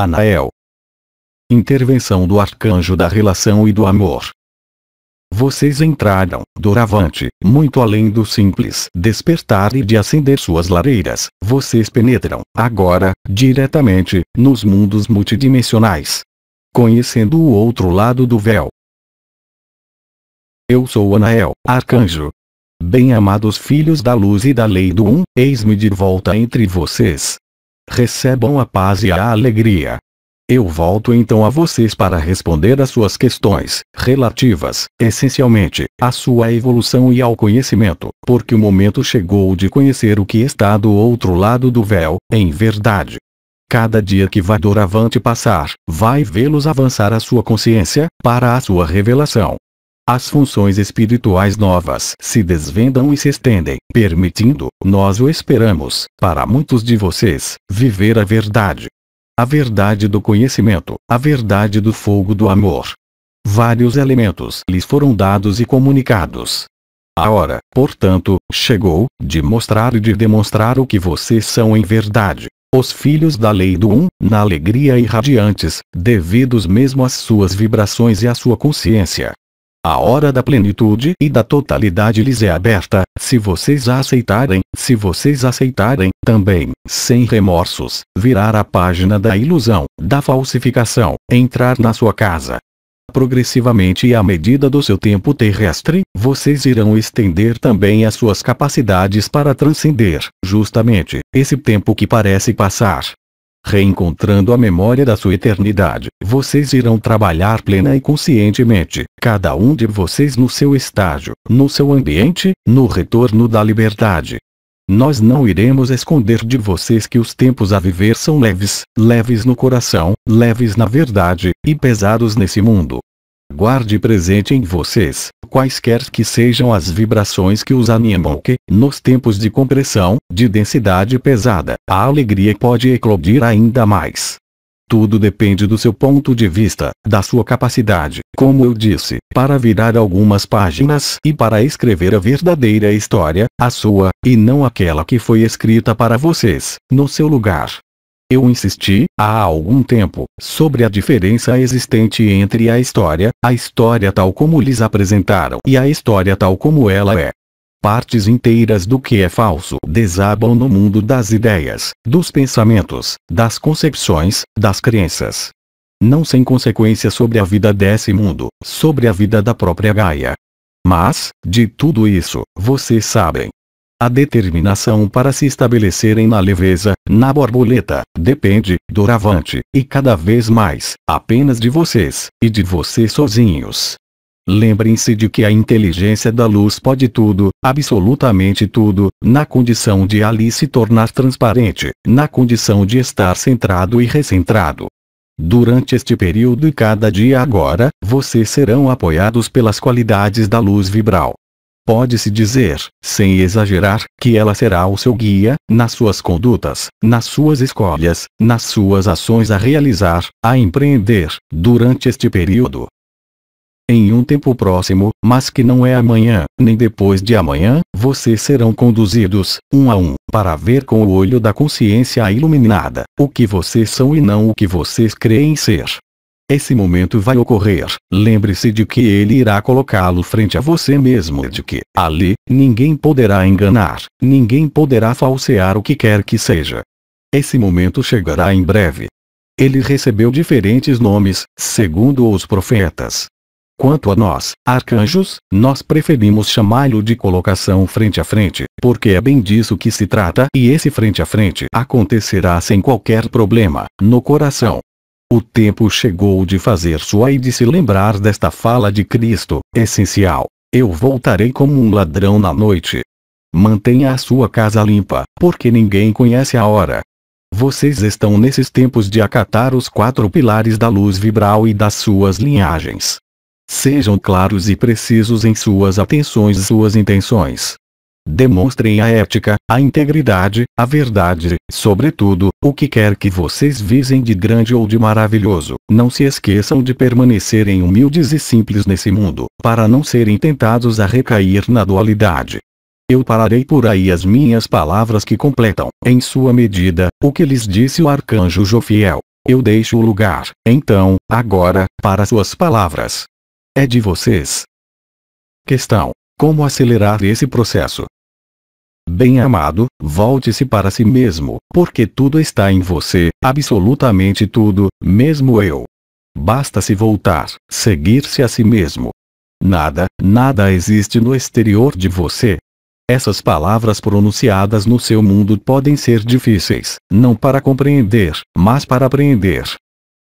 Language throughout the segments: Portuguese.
Anael. Intervenção do arcanjo da relação e do amor. Vocês entraram, doravante, muito além do simples despertar e de acender suas lareiras, vocês penetram, agora, diretamente, nos mundos multidimensionais. Conhecendo o outro lado do véu. Eu sou Anael, arcanjo. Bem-amados filhos da luz e da lei do Um, eis-me de volta entre vocês, recebam a paz e a alegria. Eu volto então a vocês para responder às suas questões, relativas, essencialmente, à sua evolução e ao conhecimento, porque o momento chegou de conhecer o que está do outro lado do véu, em verdade. Cada dia que vai doravante passar, vai vê-los avançar a sua consciência, para a sua revelação, as funções espirituais novas se desvendam e se estendem, permitindo, nós o esperamos, para muitos de vocês, viver a verdade. A verdade do conhecimento, a verdade do fogo do amor. Vários elementos lhes foram dados e comunicados, a hora, portanto, chegou, de mostrar e de demonstrar o que vocês são em verdade. Os filhos da lei do um, na alegria irradiantes, devidos mesmo às suas vibrações e à sua consciência, a hora da plenitude e da totalidade lhes é aberta, se vocês a aceitarem, se vocês aceitarem, também, sem remorsos, virar a página da ilusão, da falsificação, entrar na sua casa. Progressivamente e à medida do seu tempo terrestre, vocês irão estender também as suas capacidades para transcender, justamente, esse tempo que parece passar, reencontrando a memória da sua eternidade. Vocês irão trabalhar plena e conscientemente, cada um de vocês no seu estágio, no seu ambiente, no retorno da liberdade. Nós não iremos esconder de vocês que os tempos a viver são leves, leves no coração, leves na verdade, e pesados nesse mundo guarde presente em vocês, quaisquer que sejam as vibrações que os animam que, nos tempos de compressão, de densidade pesada, a alegria pode eclodir ainda mais. Tudo depende do seu ponto de vista, da sua capacidade, como eu disse, para virar algumas páginas e para escrever a verdadeira história, a sua, e não aquela que foi escrita para vocês, no seu lugar. Eu insisti, há algum tempo, sobre a diferença existente entre a história, a história tal como lhes apresentaram e a história tal como ela é. Partes inteiras do que é falso desabam no mundo das ideias, dos pensamentos, das concepções, das crenças. Não sem consequência sobre a vida desse mundo, sobre a vida da própria Gaia. Mas, de tudo isso, vocês sabem, a determinação para se estabelecerem na leveza, na borboleta, depende, doravante, e cada vez mais, apenas de vocês, e de vocês sozinhos. Lembrem-se de que a inteligência da luz pode tudo, absolutamente tudo, na condição de ali se tornar transparente, na condição de estar centrado e recentrado. Durante este período e cada dia agora, vocês serão apoiados pelas qualidades da luz vibral, Pode-se dizer, sem exagerar, que ela será o seu guia, nas suas condutas, nas suas escolhas, nas suas ações a realizar, a empreender, durante este período. Em um tempo próximo, mas que não é amanhã, nem depois de amanhã, vocês serão conduzidos, um a um, para ver com o olho da consciência iluminada, o que vocês são e não o que vocês creem ser. Esse momento vai ocorrer. Lembre-se de que ele irá colocá-lo frente a você mesmo e de que, ali, ninguém poderá enganar, ninguém poderá falsear o que quer que seja. Esse momento chegará em breve. Ele recebeu diferentes nomes, segundo os profetas. Quanto a nós, arcanjos, nós preferimos chamá-lo de colocação frente a frente, porque é bem disso que se trata e esse frente a frente acontecerá sem qualquer problema, no coração, o tempo chegou de fazer sua e de se lembrar desta fala de Cristo, essencial. Eu voltarei como um ladrão na noite. Mantenha a sua casa limpa, porque ninguém conhece a hora. Vocês estão nesses tempos de acatar os quatro pilares da luz vibral e das suas linhagens. Sejam claros e precisos em suas atenções e suas intenções. Demonstrem a ética, a integridade, a verdade, sobretudo, o que quer que vocês visem de grande ou de maravilhoso. Não se esqueçam de permanecerem humildes e simples nesse mundo, para não serem tentados a recair na dualidade. Eu pararei por aí as minhas palavras que completam, em sua medida, o que lhes disse o arcanjo Jofiel. Eu deixo o lugar, então, agora, para suas palavras. É de vocês. Questão: Como acelerar esse processo? Bem amado, volte-se para si mesmo, porque tudo está em você, absolutamente tudo, mesmo eu. Basta se voltar, seguir-se a si mesmo. Nada, nada existe no exterior de você. Essas palavras pronunciadas no seu mundo podem ser difíceis, não para compreender, mas para aprender.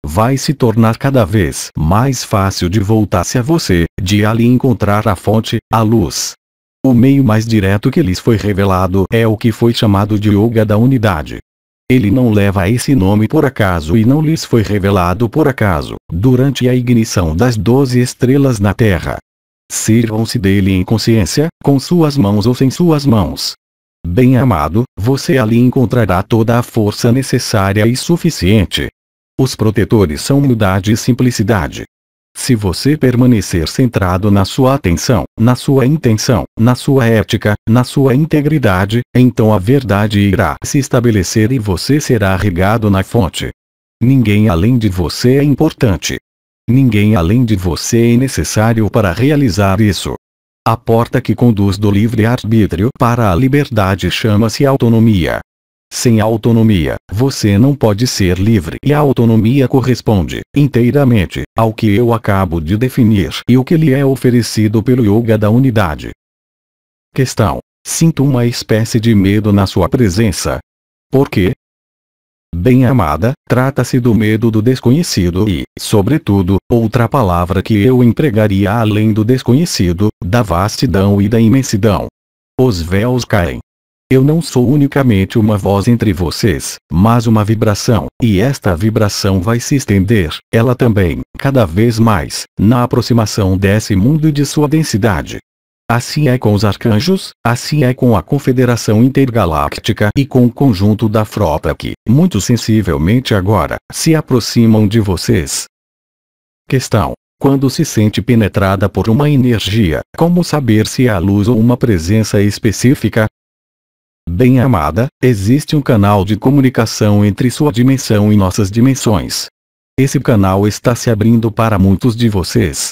Vai se tornar cada vez mais fácil de voltar-se a você, de ali encontrar a fonte, a luz, o meio mais direto que lhes foi revelado é o que foi chamado de Yoga da Unidade. Ele não leva esse nome por acaso e não lhes foi revelado por acaso, durante a ignição das doze estrelas na Terra. Sirvam-se dele em consciência, com suas mãos ou sem suas mãos. Bem amado, você ali encontrará toda a força necessária e suficiente. Os protetores são humildade e simplicidade. Se você permanecer centrado na sua atenção, na sua intenção, na sua ética, na sua integridade, então a verdade irá se estabelecer e você será regado na fonte. Ninguém além de você é importante. Ninguém além de você é necessário para realizar isso. A porta que conduz do livre-arbítrio para a liberdade chama-se autonomia. Sem autonomia, você não pode ser livre. E a autonomia corresponde, inteiramente, ao que eu acabo de definir e o que lhe é oferecido pelo Yoga da Unidade. Questão. Sinto uma espécie de medo na sua presença. Por quê? Bem amada, trata-se do medo do desconhecido e, sobretudo, outra palavra que eu empregaria além do desconhecido, da vastidão e da imensidão. Os véus caem, eu não sou unicamente uma voz entre vocês, mas uma vibração, e esta vibração vai se estender, ela também, cada vez mais, na aproximação desse mundo e de sua densidade. Assim é com os arcanjos, assim é com a Confederação Intergaláctica e com o conjunto da frota que, muito sensivelmente agora, se aproximam de vocês. Questão: quando se sente penetrada por uma energia, como saber se é a luz ou uma presença específica? bem amada, existe um canal de comunicação entre sua dimensão e nossas dimensões. Esse canal está se abrindo para muitos de vocês.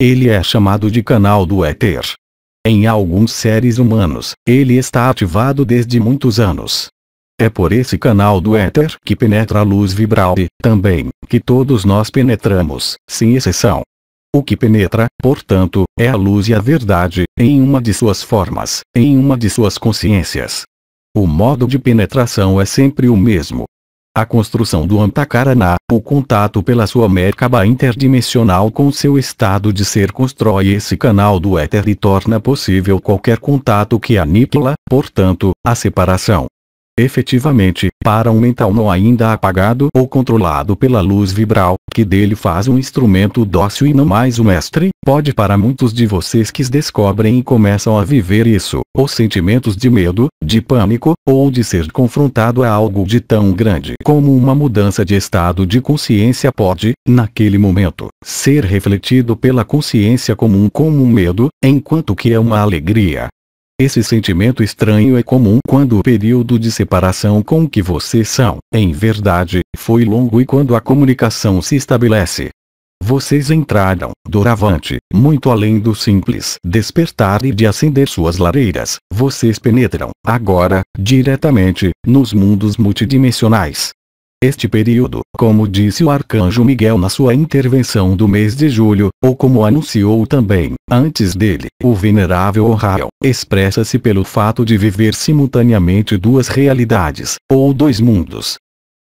Ele é chamado de canal do éter. Em alguns seres humanos, ele está ativado desde muitos anos. É por esse canal do éter que penetra a luz vibral e, também, que todos nós penetramos, sem exceção. O que penetra, portanto, é a luz e a verdade, em uma de suas formas, em uma de suas consciências. O modo de penetração é sempre o mesmo. A construção do Antakarana, o contato pela sua merkaba interdimensional com seu estado de ser constrói esse canal do éter e torna possível qualquer contato que aniquila, portanto, a separação. Efetivamente, para um mental não ainda apagado ou controlado pela luz vibral, que dele faz um instrumento dócil e não mais o mestre, pode para muitos de vocês que descobrem e começam a viver isso, os sentimentos de medo, de pânico, ou de ser confrontado a algo de tão grande como uma mudança de estado de consciência pode, naquele momento, ser refletido pela consciência comum como um medo, enquanto que é uma alegria, esse sentimento estranho é comum quando o período de separação com que vocês são, em verdade, foi longo e quando a comunicação se estabelece. Vocês entraram, doravante, muito além do simples despertar e de acender suas lareiras, vocês penetram, agora, diretamente, nos mundos multidimensionais, este período, como disse o arcanjo Miguel na sua intervenção do mês de julho, ou como anunciou também, antes dele, o venerável Rael, expressa-se pelo fato de viver simultaneamente duas realidades, ou dois mundos,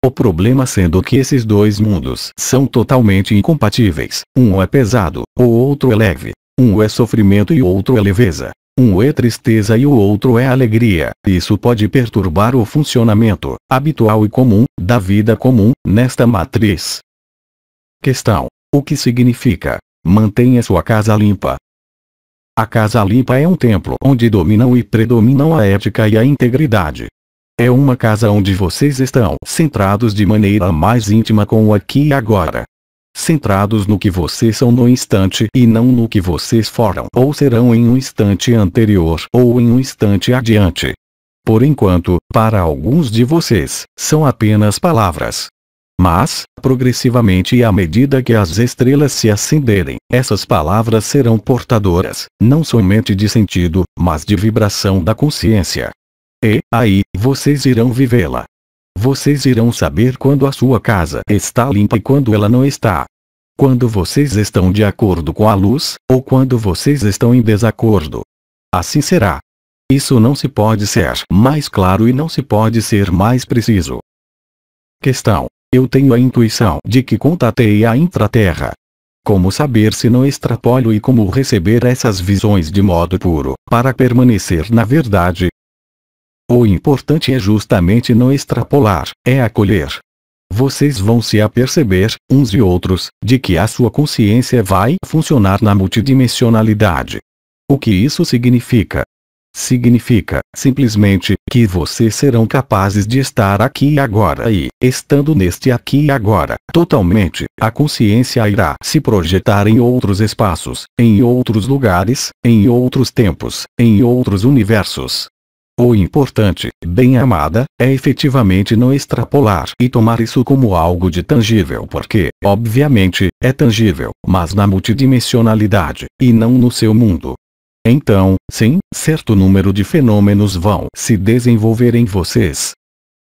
o problema sendo que esses dois mundos são totalmente incompatíveis, um é pesado, o outro é leve, um é sofrimento e outro é leveza, um é tristeza e o outro é alegria. Isso pode perturbar o funcionamento, habitual e comum, da vida comum, nesta matriz. Questão. O que significa? Mantenha sua casa limpa. A casa limpa é um templo onde dominam e predominam a ética e a integridade. É uma casa onde vocês estão centrados de maneira mais íntima com o aqui e agora, centrados no que vocês são no instante e não no que vocês foram ou serão em um instante anterior ou em um instante adiante. Por enquanto, para alguns de vocês, são apenas palavras. Mas, progressivamente e à medida que as estrelas se acenderem, essas palavras serão portadoras, não somente de sentido, mas de vibração da consciência. E, aí, vocês irão vivê-la, vocês irão saber quando a sua casa está limpa e quando ela não está. Quando vocês estão de acordo com a luz, ou quando vocês estão em desacordo. Assim será. Isso não se pode ser mais claro e não se pode ser mais preciso. Questão. Eu tenho a intuição de que contatei a intraterra. Como saber se não extrapolo e como receber essas visões de modo puro, para permanecer na verdade, o importante é justamente não extrapolar, é acolher. Vocês vão se aperceber, uns e outros, de que a sua consciência vai funcionar na multidimensionalidade. O que isso significa? Significa, simplesmente, que vocês serão capazes de estar aqui e agora e, estando neste aqui e agora, totalmente, a consciência irá se projetar em outros espaços, em outros lugares, em outros tempos, em outros universos. O importante, bem amada, é efetivamente não extrapolar e tomar isso como algo de tangível porque, obviamente, é tangível, mas na multidimensionalidade, e não no seu mundo. Então, sim, certo número de fenômenos vão se desenvolver em vocês,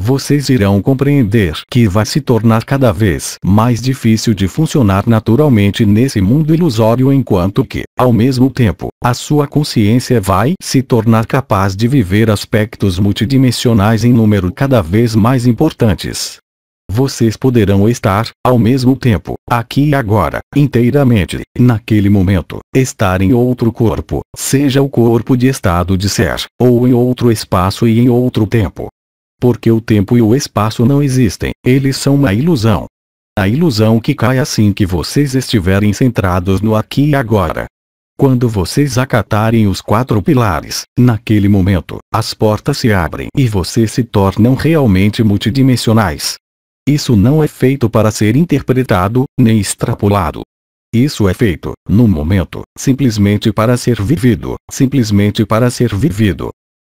vocês irão compreender que vai se tornar cada vez mais difícil de funcionar naturalmente nesse mundo ilusório enquanto que, ao mesmo tempo, a sua consciência vai se tornar capaz de viver aspectos multidimensionais em número cada vez mais importantes. Vocês poderão estar, ao mesmo tempo, aqui e agora, inteiramente, naquele momento, estar em outro corpo, seja o corpo de estado de ser, ou em outro espaço e em outro tempo, porque o tempo e o espaço não existem, eles são uma ilusão. A ilusão que cai assim que vocês estiverem centrados no aqui e agora. Quando vocês acatarem os quatro pilares, naquele momento, as portas se abrem e vocês se tornam realmente multidimensionais. Isso não é feito para ser interpretado, nem extrapolado. Isso é feito, no momento, simplesmente para ser vivido, simplesmente para ser vivido,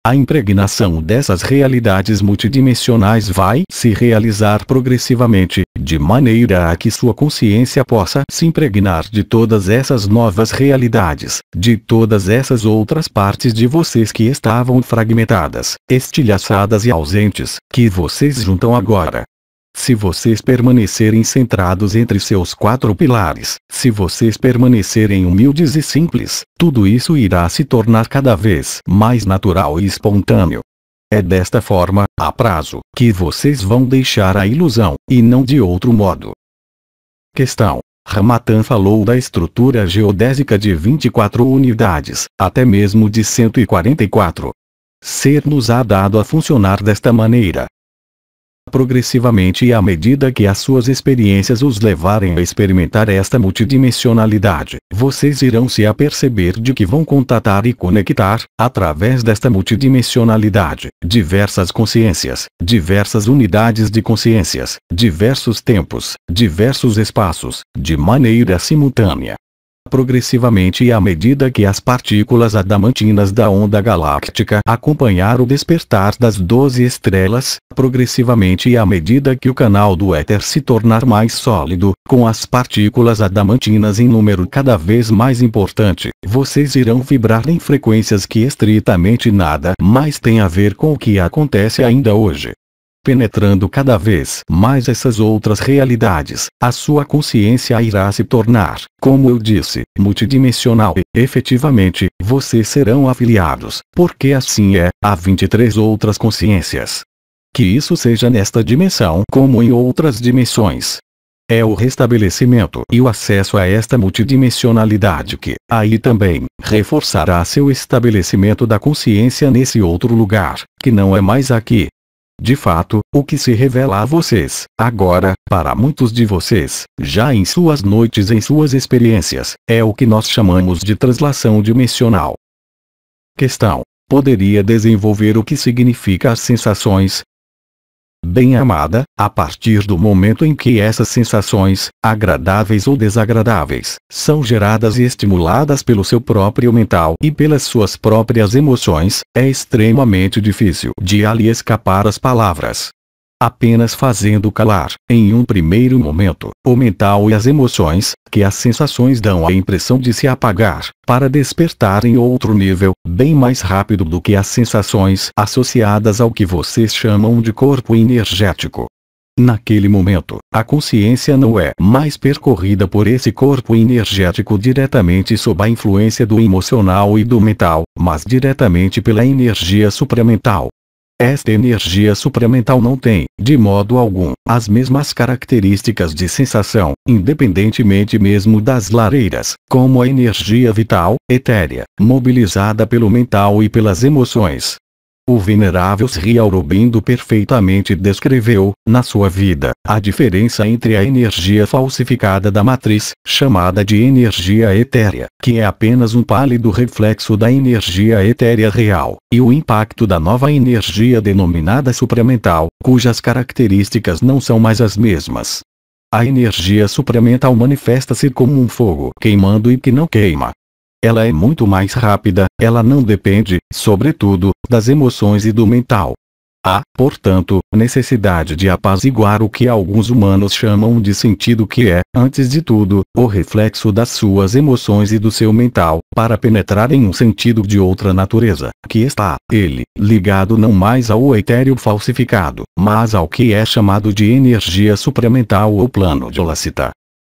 a impregnação dessas realidades multidimensionais vai se realizar progressivamente, de maneira a que sua consciência possa se impregnar de todas essas novas realidades, de todas essas outras partes de vocês que estavam fragmentadas, estilhaçadas e ausentes, que vocês juntam agora, se vocês permanecerem centrados entre seus quatro pilares, se vocês permanecerem humildes e simples, tudo isso irá se tornar cada vez mais natural e espontâneo. É desta forma, a prazo, que vocês vão deixar a ilusão, e não de outro modo. Questão. Ramatan falou da estrutura geodésica de 24 unidades, até mesmo de 144. Ser nos há dado a funcionar desta maneira, progressivamente e à medida que as suas experiências os levarem a experimentar esta multidimensionalidade, vocês irão se aperceber de que vão contatar e conectar, através desta multidimensionalidade, diversas consciências, diversas unidades de consciências, diversos tempos, diversos espaços, de maneira simultânea, progressivamente e à medida que as partículas adamantinas da onda galáctica acompanhar o despertar das 12 estrelas, progressivamente e à medida que o canal do éter se tornar mais sólido, com as partículas adamantinas em número cada vez mais importante, vocês irão vibrar em frequências que estritamente nada mais tem a ver com o que acontece ainda hoje penetrando cada vez mais essas outras realidades, a sua consciência irá se tornar, como eu disse, multidimensional e, efetivamente, vocês serão afiliados, porque assim é, a 23 outras consciências. Que isso seja nesta dimensão como em outras dimensões, é o restabelecimento e o acesso a esta multidimensionalidade que, aí também, reforçará seu estabelecimento da consciência nesse outro lugar, que não é mais aqui, de fato, o que se revela a vocês, agora, para muitos de vocês, já em suas noites em suas experiências, é o que nós chamamos de translação dimensional. Questão. Poderia desenvolver o que significa as sensações, bem amada, a partir do momento em que essas sensações, agradáveis ou desagradáveis, são geradas e estimuladas pelo seu próprio mental e pelas suas próprias emoções, é extremamente difícil de ali escapar as palavras apenas fazendo calar, em um primeiro momento, o mental e as emoções, que as sensações dão a impressão de se apagar, para despertar em outro nível, bem mais rápido do que as sensações associadas ao que vocês chamam de corpo energético. Naquele momento, a consciência não é mais percorrida por esse corpo energético diretamente sob a influência do emocional e do mental, mas diretamente pela energia supramental, esta energia supramental não tem, de modo algum, as mesmas características de sensação, independentemente mesmo das lareiras, como a energia vital, etérea, mobilizada pelo mental e pelas emoções. O venerável Sri Aurobindo perfeitamente descreveu, na sua vida, a diferença entre a energia falsificada da matriz, chamada de energia etérea, que é apenas um pálido reflexo da energia etérea real, e o impacto da nova energia denominada supramental, cujas características não são mais as mesmas. A energia supramental manifesta-se como um fogo queimando e que não queima, ela é muito mais rápida, ela não depende, sobretudo, das emoções e do mental. Há, portanto, necessidade de apaziguar o que alguns humanos chamam de sentido que é, antes de tudo, o reflexo das suas emoções e do seu mental, para penetrar em um sentido de outra natureza, que está, ele, ligado não mais ao etéreo falsificado, mas ao que é chamado de energia supramental ou plano de Olacita.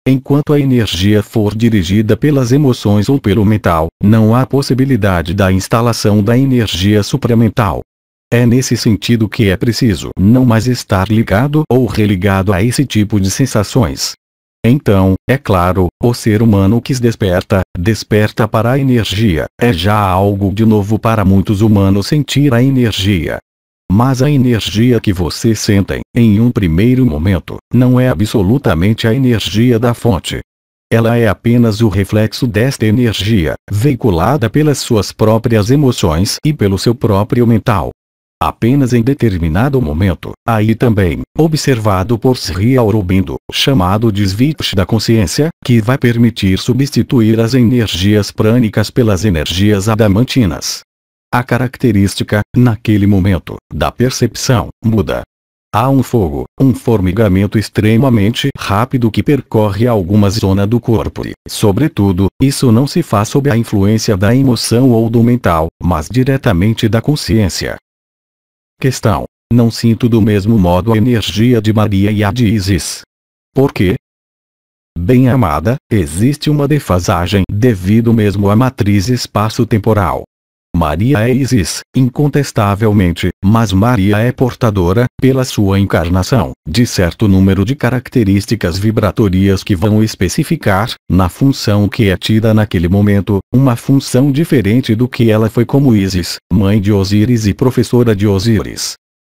Enquanto a energia for dirigida pelas emoções ou pelo mental, não há possibilidade da instalação da energia supramental. É nesse sentido que é preciso não mais estar ligado ou religado a esse tipo de sensações. Então, é claro, o ser humano que desperta, desperta para a energia, é já algo de novo para muitos humanos sentir a energia, mas a energia que vocês sentem, em um primeiro momento, não é absolutamente a energia da fonte. Ela é apenas o reflexo desta energia, veiculada pelas suas próprias emoções e pelo seu próprio mental. Apenas em determinado momento, aí também, observado por Sri Aurobindo, chamado desvite da consciência, que vai permitir substituir as energias prânicas pelas energias adamantinas. A característica, naquele momento, da percepção, muda. Há um fogo, um formigamento extremamente rápido que percorre alguma zona do corpo e, sobretudo, isso não se faz sob a influência da emoção ou do mental, mas diretamente da consciência. Questão. Não sinto do mesmo modo a energia de Maria e a de Isis. Por quê? Bem amada, existe uma defasagem devido mesmo à matriz espaço-temporal. Maria é Isis, incontestavelmente, mas Maria é portadora, pela sua encarnação, de certo número de características vibratórias que vão especificar, na função que é tida naquele momento, uma função diferente do que ela foi como Isis, mãe de Osíris e professora de Osíris.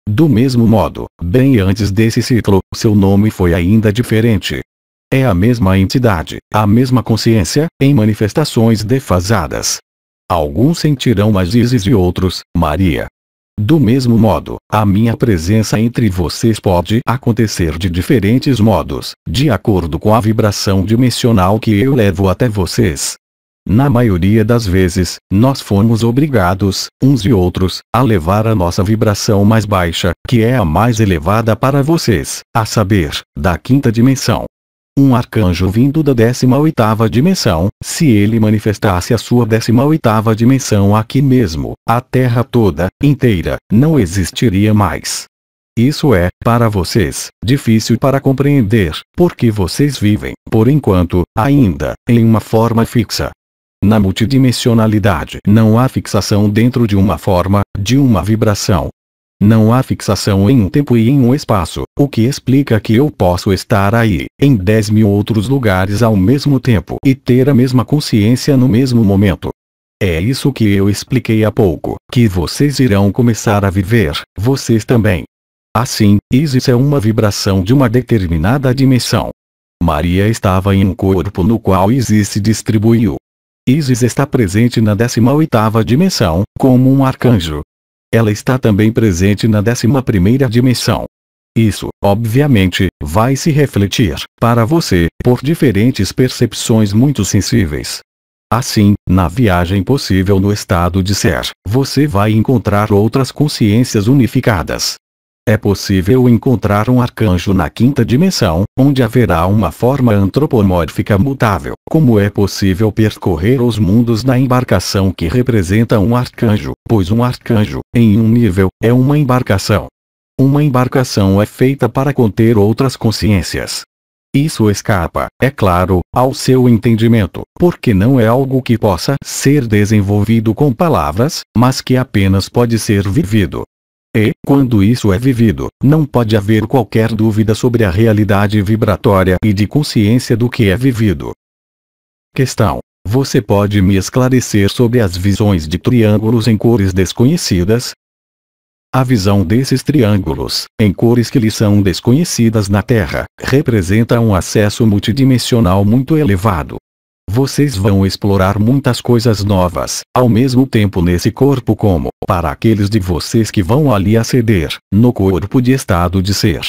Do mesmo modo, bem antes desse ciclo, seu nome foi ainda diferente. É a mesma entidade, a mesma consciência, em manifestações defasadas, Alguns sentirão mais Aziz e outros, Maria. Do mesmo modo, a minha presença entre vocês pode acontecer de diferentes modos, de acordo com a vibração dimensional que eu levo até vocês. Na maioria das vezes, nós fomos obrigados, uns e outros, a levar a nossa vibração mais baixa, que é a mais elevada para vocês, a saber, da quinta dimensão um arcanjo vindo da 18ª dimensão, se ele manifestasse a sua 18ª dimensão aqui mesmo, a Terra toda, inteira, não existiria mais. Isso é, para vocês, difícil para compreender, porque vocês vivem, por enquanto, ainda, em uma forma fixa. Na multidimensionalidade não há fixação dentro de uma forma, de uma vibração, não há fixação em um tempo e em um espaço, o que explica que eu posso estar aí, em 10 mil outros lugares ao mesmo tempo e ter a mesma consciência no mesmo momento. É isso que eu expliquei há pouco, que vocês irão começar a viver, vocês também. Assim, Isis é uma vibração de uma determinada dimensão. Maria estava em um corpo no qual Isis se distribuiu. Isis está presente na 18ª dimensão, como um arcanjo, ela está também presente na 11 dimensão. Isso, obviamente, vai se refletir, para você, por diferentes percepções muito sensíveis. Assim, na viagem possível no estado de ser, você vai encontrar outras consciências unificadas, é possível encontrar um arcanjo na quinta dimensão, onde haverá uma forma antropomórfica mutável, como é possível percorrer os mundos na embarcação que representa um arcanjo, pois um arcanjo, em um nível, é uma embarcação. Uma embarcação é feita para conter outras consciências. Isso escapa, é claro, ao seu entendimento, porque não é algo que possa ser desenvolvido com palavras, mas que apenas pode ser vivido e, quando isso é vivido, não pode haver qualquer dúvida sobre a realidade vibratória e de consciência do que é vivido. Questão. Você pode me esclarecer sobre as visões de triângulos em cores desconhecidas? A visão desses triângulos, em cores que lhe são desconhecidas na Terra, representa um acesso multidimensional muito elevado. Vocês vão explorar muitas coisas novas, ao mesmo tempo nesse corpo como, para aqueles de vocês que vão ali aceder, no corpo de estado de ser.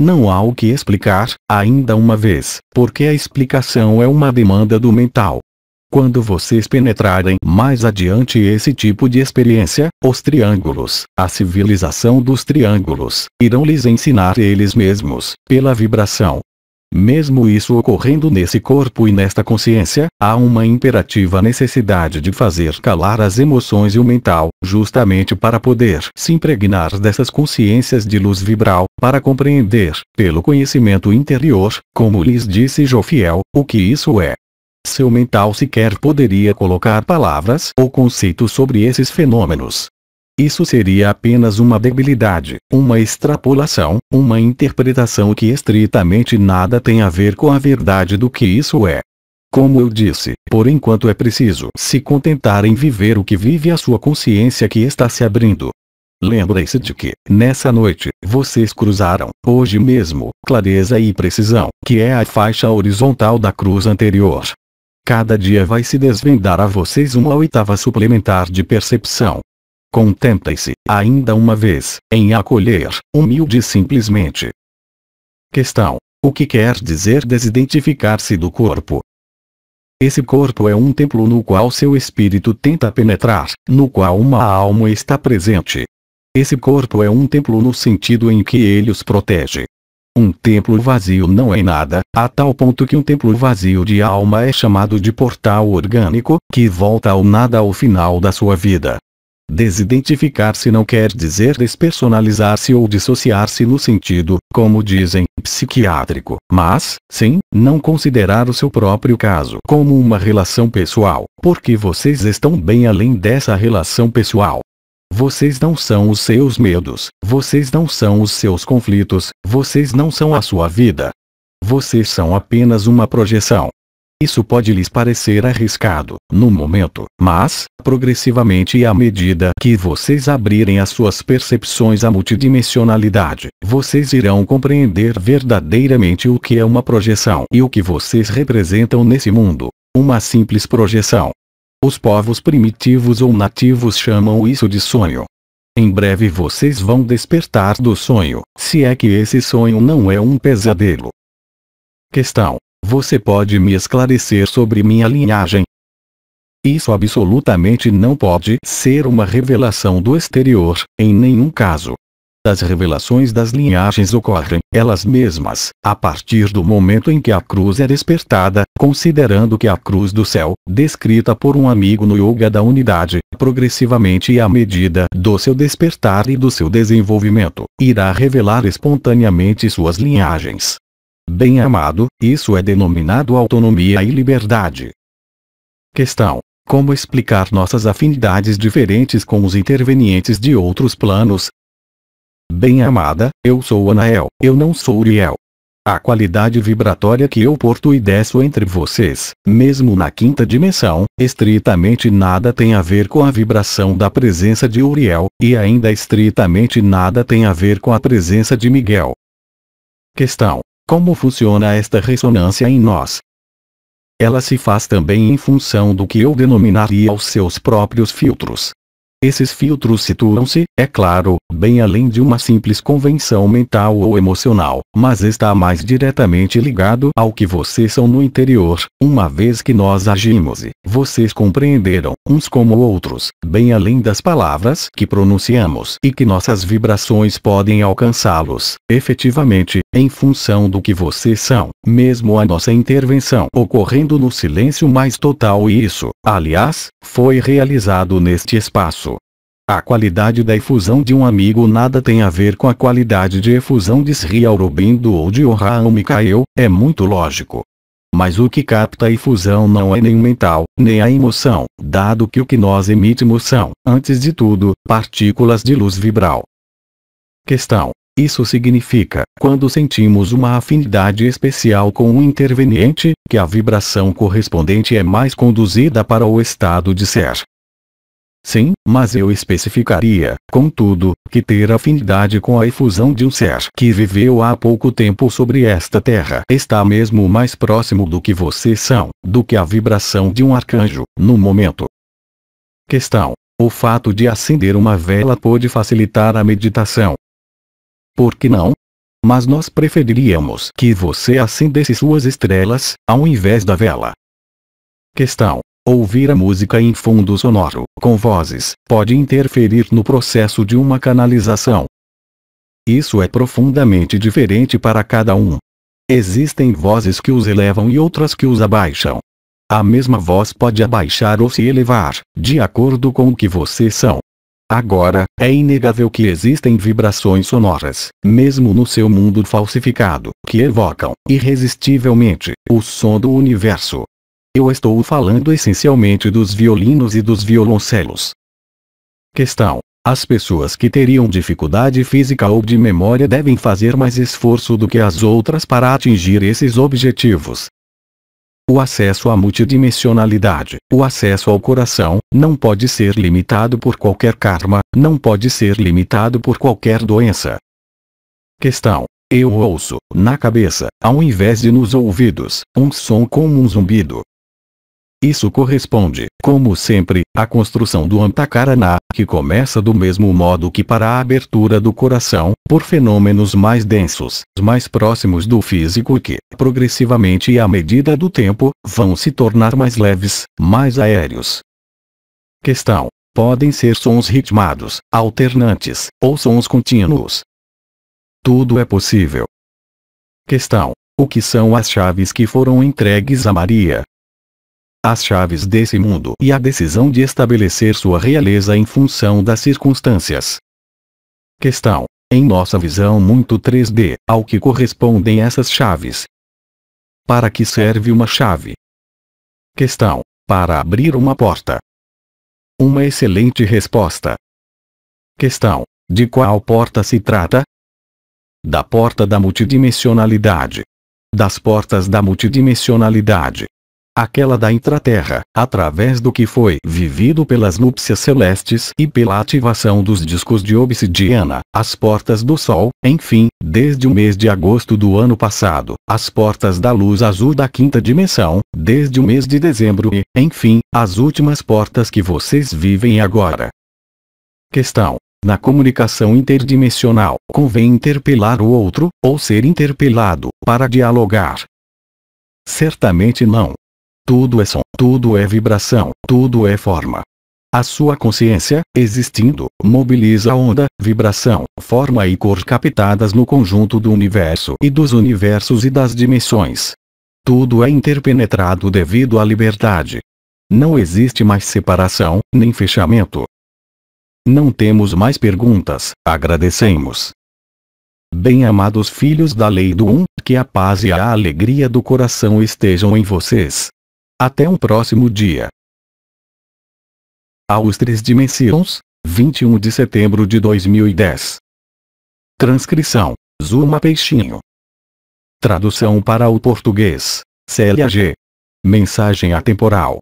Não há o que explicar, ainda uma vez, porque a explicação é uma demanda do mental. Quando vocês penetrarem mais adiante esse tipo de experiência, os triângulos, a civilização dos triângulos, irão lhes ensinar eles mesmos, pela vibração, mesmo isso ocorrendo nesse corpo e nesta consciência, há uma imperativa necessidade de fazer calar as emoções e o mental, justamente para poder se impregnar dessas consciências de luz vibral, para compreender, pelo conhecimento interior, como lhes disse Jofiel, o que isso é. Seu mental sequer poderia colocar palavras ou conceitos sobre esses fenômenos, isso seria apenas uma debilidade, uma extrapolação, uma interpretação que estritamente nada tem a ver com a verdade do que isso é. Como eu disse, por enquanto é preciso se contentar em viver o que vive a sua consciência que está se abrindo. Lembre-se de que, nessa noite, vocês cruzaram, hoje mesmo, clareza e precisão, que é a faixa horizontal da cruz anterior. Cada dia vai se desvendar a vocês uma oitava suplementar de percepção, contemple se ainda uma vez, em acolher, humilde e simplesmente. Questão. O que quer dizer desidentificar-se do corpo? Esse corpo é um templo no qual seu espírito tenta penetrar, no qual uma alma está presente. Esse corpo é um templo no sentido em que ele os protege. Um templo vazio não é nada, a tal ponto que um templo vazio de alma é chamado de portal orgânico, que volta ao nada ao final da sua vida. Desidentificar-se não quer dizer despersonalizar-se ou dissociar-se no sentido, como dizem, psiquiátrico, mas, sim, não considerar o seu próprio caso como uma relação pessoal, porque vocês estão bem além dessa relação pessoal. Vocês não são os seus medos, vocês não são os seus conflitos, vocês não são a sua vida. Vocês são apenas uma projeção, isso pode lhes parecer arriscado, no momento, mas, progressivamente e à medida que vocês abrirem as suas percepções à multidimensionalidade, vocês irão compreender verdadeiramente o que é uma projeção e o que vocês representam nesse mundo. Uma simples projeção. Os povos primitivos ou nativos chamam isso de sonho. Em breve vocês vão despertar do sonho, se é que esse sonho não é um pesadelo. Questão você pode me esclarecer sobre minha linhagem? Isso absolutamente não pode ser uma revelação do exterior, em nenhum caso. As revelações das linhagens ocorrem, elas mesmas, a partir do momento em que a cruz é despertada, considerando que a cruz do céu, descrita por um amigo no Yoga da Unidade, progressivamente à medida do seu despertar e do seu desenvolvimento, irá revelar espontaneamente suas linhagens. Bem amado, isso é denominado autonomia e liberdade. Questão: Como explicar nossas afinidades diferentes com os intervenientes de outros planos? Bem amada, eu sou Anael, eu não sou Uriel. A qualidade vibratória que eu porto e desço entre vocês, mesmo na quinta dimensão, estritamente nada tem a ver com a vibração da presença de Uriel, e ainda estritamente nada tem a ver com a presença de Miguel. Questão: como funciona esta ressonância em nós? Ela se faz também em função do que eu denominaria os seus próprios filtros. Esses filtros situam-se, é claro, bem além de uma simples convenção mental ou emocional, mas está mais diretamente ligado ao que vocês são no interior, uma vez que nós agimos e vocês compreenderam, uns como outros, bem além das palavras que pronunciamos e que nossas vibrações podem alcançá-los, efetivamente, em função do que vocês são, mesmo a nossa intervenção ocorrendo no silêncio mais total e isso, aliás, foi realizado neste espaço. A qualidade da efusão de um amigo nada tem a ver com a qualidade de efusão de Sri Aurobindo ou de Orhan Mikael, é muito lógico. Mas o que capta a efusão não é nem o mental, nem a emoção, dado que o que nós emitimos são, antes de tudo, partículas de luz vibral. Questão isso significa, quando sentimos uma afinidade especial com o um interveniente, que a vibração correspondente é mais conduzida para o estado de ser. Sim, mas eu especificaria, contudo, que ter afinidade com a efusão de um ser que viveu há pouco tempo sobre esta terra está mesmo mais próximo do que vocês são, do que a vibração de um arcanjo, no momento. Questão. O fato de acender uma vela pode facilitar a meditação, por que não? Mas nós preferiríamos que você acendesse assim suas estrelas, ao invés da vela. Questão. Ouvir a música em fundo sonoro, com vozes, pode interferir no processo de uma canalização. Isso é profundamente diferente para cada um. Existem vozes que os elevam e outras que os abaixam. A mesma voz pode abaixar ou se elevar, de acordo com o que vocês são. Agora, é inegável que existem vibrações sonoras, mesmo no seu mundo falsificado, que evocam, irresistivelmente, o som do universo. Eu estou falando essencialmente dos violinos e dos violoncelos. Questão. As pessoas que teriam dificuldade física ou de memória devem fazer mais esforço do que as outras para atingir esses objetivos, o acesso à multidimensionalidade, o acesso ao coração, não pode ser limitado por qualquer karma, não pode ser limitado por qualquer doença. Questão. Eu ouço, na cabeça, ao invés de nos ouvidos, um som como um zumbido, isso corresponde, como sempre, à construção do Antakarana, que começa do mesmo modo que para a abertura do coração, por fenômenos mais densos, mais próximos do físico que, progressivamente e à medida do tempo, vão se tornar mais leves, mais aéreos. Questão. Podem ser sons ritmados, alternantes, ou sons contínuos. Tudo é possível. Questão. O que são as chaves que foram entregues a Maria? as chaves desse mundo e a decisão de estabelecer sua realeza em função das circunstâncias. Questão. Em nossa visão muito 3D, ao que correspondem essas chaves? Para que serve uma chave? Questão. Para abrir uma porta. Uma excelente resposta. Questão. De qual porta se trata? Da porta da multidimensionalidade. Das portas da multidimensionalidade aquela da intraterra, através do que foi vivido pelas núpcias celestes e pela ativação dos discos de obsidiana, as portas do Sol, enfim, desde o mês de agosto do ano passado, as portas da luz azul da quinta dimensão, desde o mês de dezembro e, enfim, as últimas portas que vocês vivem agora. Questão. Na comunicação interdimensional, convém interpelar o outro, ou ser interpelado, para dialogar. Certamente não. Tudo é som, tudo é vibração, tudo é forma. A sua consciência, existindo, mobiliza onda, vibração, forma e cor captadas no conjunto do universo e dos universos e das dimensões. Tudo é interpenetrado devido à liberdade. Não existe mais separação, nem fechamento. Não temos mais perguntas, agradecemos. Bem-amados filhos da lei do Um, que a paz e a alegria do coração estejam em vocês. Até um próximo dia. Aos Três Dimensions, 21 de setembro de 2010. Transcrição: Zuma Peixinho. Tradução para o português: CLG. Mensagem atemporal.